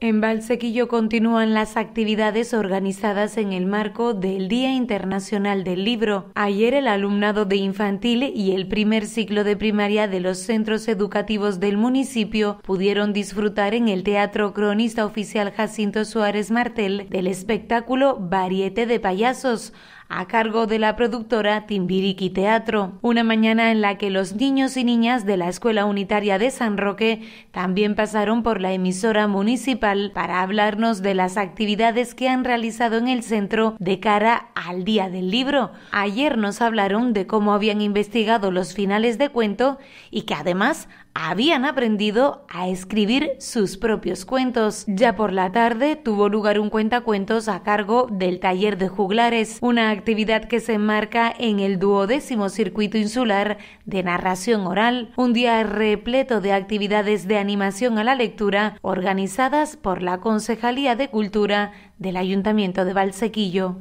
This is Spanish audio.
En Valsequillo continúan las actividades organizadas en el marco del Día Internacional del Libro. Ayer el alumnado de infantil y el primer ciclo de primaria de los centros educativos del municipio pudieron disfrutar en el Teatro Cronista Oficial Jacinto Suárez Martel del espectáculo Variete de Payasos, a cargo de la productora Timbiriki Teatro, una mañana en la que los niños y niñas de la Escuela Unitaria de San Roque también pasaron por la emisora municipal para hablarnos de las actividades que han realizado en el centro de cara al Día del Libro. Ayer nos hablaron de cómo habían investigado los finales de cuento y que además habían aprendido a escribir sus propios cuentos. Ya por la tarde tuvo lugar un cuentacuentos a cargo del taller de juglares, una actividad que se enmarca en el duodécimo circuito insular de narración oral, un día repleto de actividades de animación a la lectura organizadas por la Concejalía de Cultura del Ayuntamiento de Valsequillo.